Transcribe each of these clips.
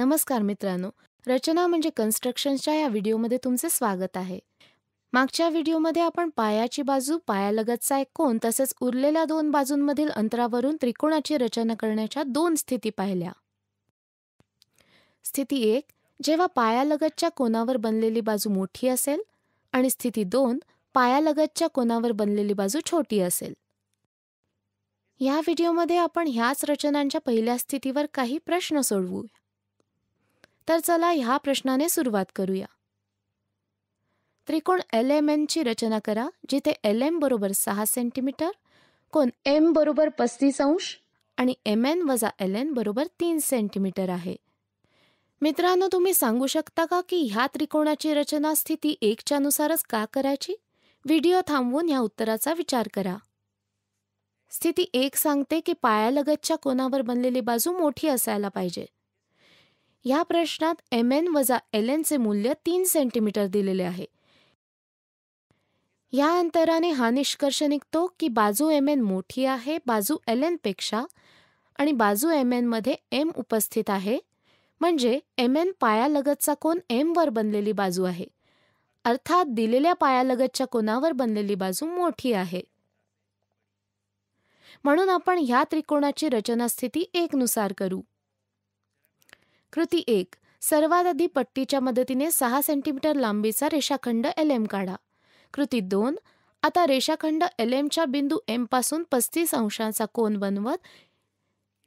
नमस्कार मित्रांनो रचना म्हणजे कन्स्ट्रक्शनच्या या व्हिडिओमध्ये तुमचे स्वागत आहे मागच्या व्हिडिओमध्ये आपण पायाची बाजू पायालगतचा एक कोण तसेच उरलेल्या दोन बाजूंमधील अंतरावरून त्रिकोणाची रचना करण्याच्या दोन स्थिती पाहिल्या स्थिती एक जेव्हा पायालगतच्या कोणावर बनलेली बाजू मोठी असेल आणि स्थिती दोन पायालगतच्या कोणावर बनलेली बाजू छोटी असेल या व्हिडिओमध्ये आपण ह्याच रचनांच्या पहिल्या स्थितीवर काही प्रश्न सोडवू तर चला ह्या प्रश्नाने सुरुवात करूया त्रिकोण एल एम एनची रचना करा जिथे एल एम बरोबर सहा सेंटीमीटर कोण एम बरोबर पस्तीस अंश आणि एम एन वजा एल एन बरोबर तीन सेंटीमीटर आहे मित्रांनो तुम्ही सांगू शकता का की ह्या त्रिकोणाची रचना स्थिती एकच्यानुसारच का करायची व्हिडिओ थांबवून ह्या उत्तराचा विचार करा स्थिती एक सांगते की पायालगतच्या कोणावर बनलेली बाजू मोठी असायला पाहिजे या प्रश्नात एम एन वजा एल एनचे मूल्य तीन सेंटीमीटर दिलेले आहे या अंतराने हा निष्कर्ष निघतो की बाजू एम एन मोठी आहे बाजू एल पेक्षा आणि बाजू एम मध्ये एम उपस्थित आहे म्हणजे एम एन पायालगतचा कोन एमवर बनलेली बाजू आहे अर्थात दिलेल्या पायालगतच्या कोनावर बनलेली बाजू मोठी आहे म्हणून आपण ह्या त्रिकोणाची रचना स्थिती एकनुसार करू कृती एक सर्वात आधी पट्टीच्या मदतीने सहा सेंटीमीटर लांबीचा रेषाखंड एल एम काढा कृती दोन आता रेषाखंड एल एमच्या बिंदू एम पासून पस्तीस अंशांचा कोन बनवत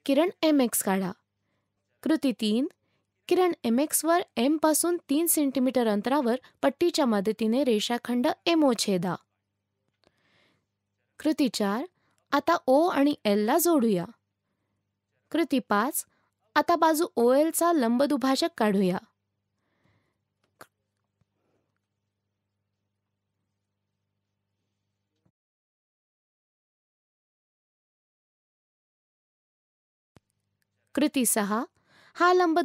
किरण एम एक्स काढा कृती तीन किरण एम एक्सवर एम पासून तीन सेंटीमीटर अंतरावर पट्टीच्या मदतीने रेषाखंड एमओ छेदा कृती चार आता ओ आणि एलला जोडूया कृती पाच आता बाजू ओ चा लंब काढूया कृती सहा हा लंब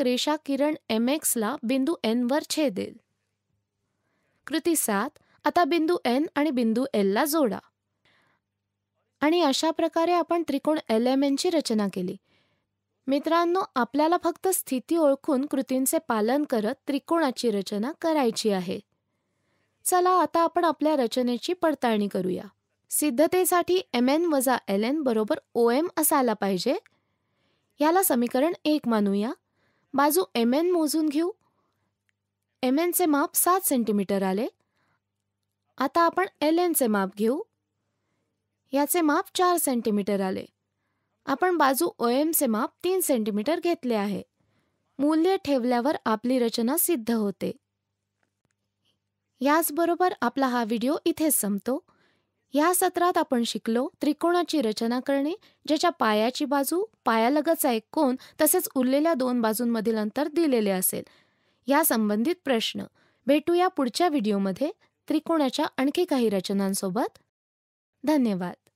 रेषा किरण एम ला बिंदू एन वर छेदेल कृती सात आता बिंदू एन आणि बिंदू ला जोडा आणि अशा प्रकारे आपण त्रिकोण एल एम ची रचना केली मित्रांनो आपल्याला फक्त स्थिती ओळखून कृतींचे पालन करत त्रिकोणाची रचना करायची आहे चला आता आपण आपल्या रचनेची पडताळणी करूया सिद्धतेसाठी एम एन वजा एल एन बरोबर ओ एम असायला पाहिजे याला समीकरण एक मानूया बाजू एम एन मोजून घेऊ एम एनचे माप सात सेंटीमीटर आले आता आपण एल एनचे माप घेऊ याचे माप चार सेंटीमीटर आले आपण बाजू ओ एमचे माप तीन सेंटीमीटर घेतले आहे मूल्य ठेवल्यावर आपली रचना सिद्ध होते याचबरोबर आपला हा व्हिडिओ इथेच संपतो या सत्रात आपण शिकलो त्रिकोणाची रचना करणे ज्याच्या पायाची बाजू पायालगतचा एक कोण तसेच उरलेल्या दोन बाजूंमधील अंतर दिलेले असेल या संबंधित प्रश्न भेटूया पुढच्या व्हिडिओमध्ये त्रिकोणाच्या आणखी काही रचनांसोबत धन्यवाद